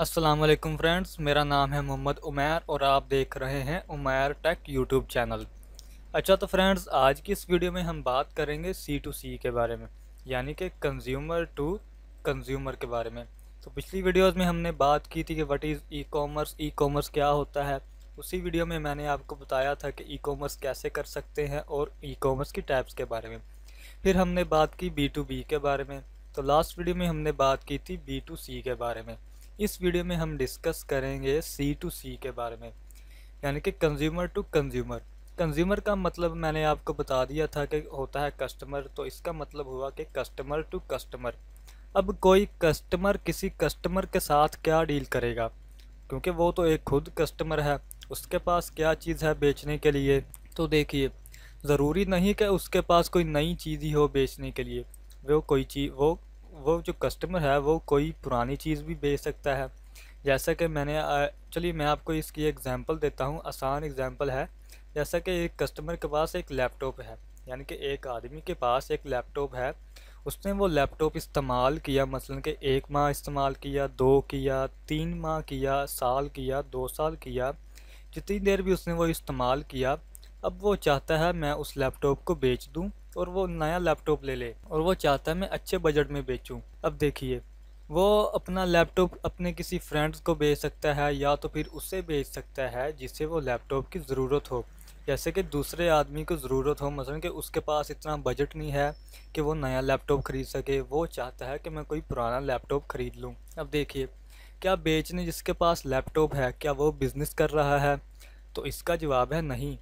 Aslam friends मेरा नाम है मोहम्मद उमैर और आप देख रहे हैं उमैर टेक यूट्यूब चैनल अच्छा तो फ्रेंड्स आज की इस वीडियो में हम बात करेंगे सी टू सी के बारे में यानी कि कंज्यूमर टू कंज्यूमर के बारे में तो पिछली वीडियोस में हमने बात की थी कि what is e commerce e commerce क्या होता है उसी वीडियो में मैंने आपको बताया था कि ई कॉमर्स कैसे कर सकते हैं और ई कॉमर्स की टाइप्स के बारे में फिर हमने बात की बी टू बी के बारे में तो लास्ट वीडियो में हमने बात की थी बी टू सी के बारे में इस वीडियो में हम डिस्कस करेंगे सी टू सी के बारे में यानी कि कंज्यूमर टू कंज्यूमर कंज्यूमर का मतलब मैंने आपको बता दिया था कि होता है कस्टमर तो इसका मतलब हुआ कि कस्टमर टू कस्टमर अब कोई कस्टमर किसी कस्टमर के साथ क्या डील करेगा क्योंकि वो तो एक खुद कस्टमर है उसके पास क्या चीज़ है बेचने के लिए तो देखिए ज़रूरी नहीं कि उसके पास कोई नई चीज़ ही हो बेचने के लिए वो कोई चीज़ वो वो जो कस्टमर है वो कोई पुरानी चीज़ भी बेच सकता है जैसा कि मैंने चलिए मैं आपको इसकी एग्जांपल देता हूँ आसान एग्ज़ाम्पल है जैसा कि एक कस्टमर के पास एक लैपटॉप है यानी कि एक आदमी के पास एक लैपटॉप है उसने वो लैपटॉप इस्तेमाल किया मसलन के एक माह इस्तेमाल किया दो किया तीन माह किया साल किया दो साल किया जितनी देर भी उसने वो इस्तेमाल किया अब वो चाहता है मैं उस लैपटॉप को बेच दूँ और वो नया लैपटॉप ले ले और वो चाहता है मैं अच्छे बजट में बेचूँ अब देखिए वो अपना लैपटॉप अपने किसी फ्रेंड्स को बेच सकता है या तो फिर उसे बेच सकता है जिसे वो लैपटॉप की ज़रूरत हो जैसे कि दूसरे आदमी को ज़रूरत हो मसलन कि उसके पास इतना बजट नहीं है कि वो नया लैपटॉप ख़रीद सके वो चाहता है कि मैं कोई पुराना लैपटॉप ख़रीद लूँ अब देखिए क्या बेचने जिसके पास लैपटॉप है क्या वो बिज़नेस कर रहा है तो इसका जवाब है नहीं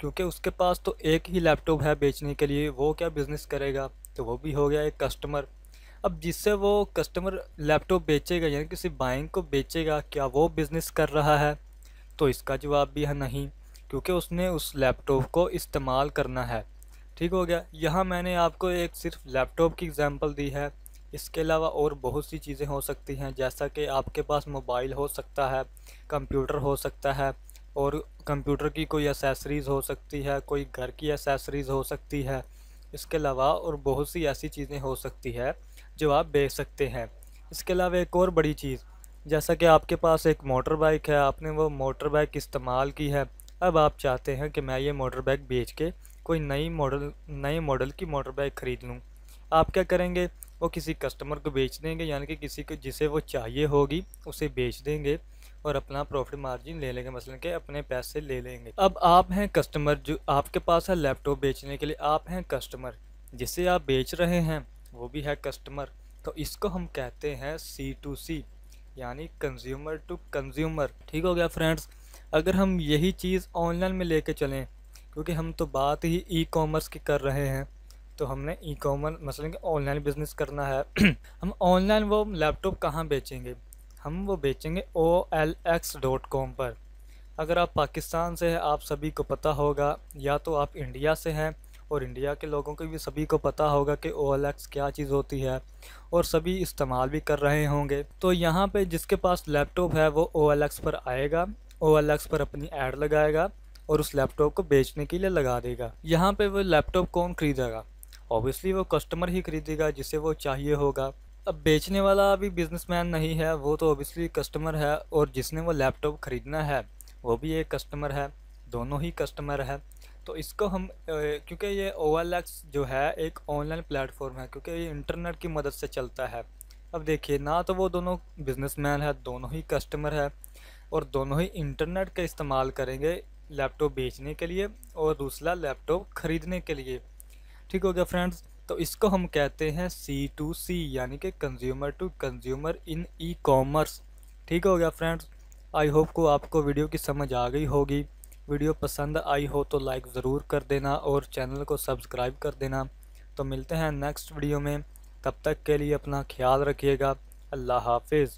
क्योंकि उसके पास तो एक ही लैपटॉप है बेचने के लिए वो क्या बिज़नेस करेगा तो वो भी हो गया एक कस्टमर अब जिससे वो कस्टमर लैपटॉप बेचेगा यानी किसी बाइंग को बेचेगा क्या वो बिज़नेस कर रहा है तो इसका जवाब भी है नहीं क्योंकि उसने उस लैपटॉप को इस्तेमाल करना है ठीक हो गया यहाँ मैंने आपको एक सिर्फ लैपटॉप की एग्ज़ाम्पल दी है इसके अलावा और बहुत सी चीज़ें हो सकती हैं जैसा कि आपके पास मोबाइल हो सकता है कंप्यूटर हो सकता है और कंप्यूटर की कोई एसेसरीज़ हो सकती है कोई घर की एसेसरीज़ हो सकती है इसके अलावा और बहुत सी ऐसी चीज़ें हो सकती है जो आप बेच सकते हैं इसके अलावा एक और बड़ी चीज़ जैसा कि आपके पास एक मोटर बाइक है आपने वो मोटर बाइक इस्तेमाल की है अब आप चाहते हैं कि मैं ये मोटर बाइक बेच के कोई नई मॉडल नए मॉडल की मोटर बाइक ख़रीद लूँ आप क्या करेंगे वो किसी कस्टमर को बेच देंगे यानी कि किसी को जिसे वो चाहिए होगी उसे बेच देंगे और अपना प्रॉफिट मार्जिन ले लेंगे मसलन के अपने पैसे ले लेंगे अब आप हैं कस्टमर जो आपके पास है लैपटॉप बेचने के लिए आप हैं कस्टमर जिसे आप बेच रहे हैं वो भी है कस्टमर तो इसको हम कहते हैं सी टू सी यानी कंज्यूमर टू कंज्यूमर ठीक हो गया फ्रेंड्स अगर हम यही चीज़ ऑनलाइन में लेके चलें क्योंकि हम तो बात ही ई कॉमर्स की कर रहे हैं तो हमने ई कॉमर्स मसलन ऑनलाइन बिज़नेस करना है हम ऑनलाइन वो लैपटॉप कहाँ बेचेंगे हम वो बेचेंगे O L X dot com पर अगर आप पाकिस्तान से हैं आप सभी को पता होगा या तो आप इंडिया से हैं और इंडिया के लोगों को भी सभी को पता होगा कि ओ एल एक्स क्या चीज़ होती है और सभी इस्तेमाल भी कर रहे होंगे तो यहाँ पे जिसके पास लैपटॉप है वो ओ एल एक्स पर आएगा ओ एल एक्स पर अपनी एड लगाएगा और उस लैपटॉप को बेचने के लिए लगा देगा यहाँ पे वो लैपटॉप कौन खरीदेगा ऑब्वियसली वो कस्टमर ही खरीदेगा जिसे वो चाहिए होगा अब बेचने वाला अभी बिजनेसमैन नहीं है वो तो ओबियसली कस्टमर है और जिसने वो लैपटॉप ख़रीदना है वो भी एक कस्टमर है दोनों ही कस्टमर है तो इसको हम क्योंकि ये ओ जो है एक ऑनलाइन प्लेटफॉर्म है क्योंकि ये इंटरनेट की मदद से चलता है अब देखिए ना तो वो दोनों बिजनेसमैन है दोनों ही कस्टमर है और दोनों ही इंटरनेट का इस्तेमाल करेंगे लैपटॉप बेचने के लिए और दूसरा लैपटॉप ख़रीदने के लिए ठीक हो गया फ्रेंड्स तो इसको हम कहते हैं सी टू सी यानी कि consumer to consumer in e commerce ठीक हो गया फ्रेंड्स आई होप को आपको वीडियो की समझ आ गई होगी वीडियो पसंद आई हो तो लाइक ज़रूर कर देना और चैनल को सब्सक्राइब कर देना तो मिलते हैं नेक्स्ट वीडियो में तब तक के लिए अपना ख्याल रखिएगा अल्लाह हाफिज़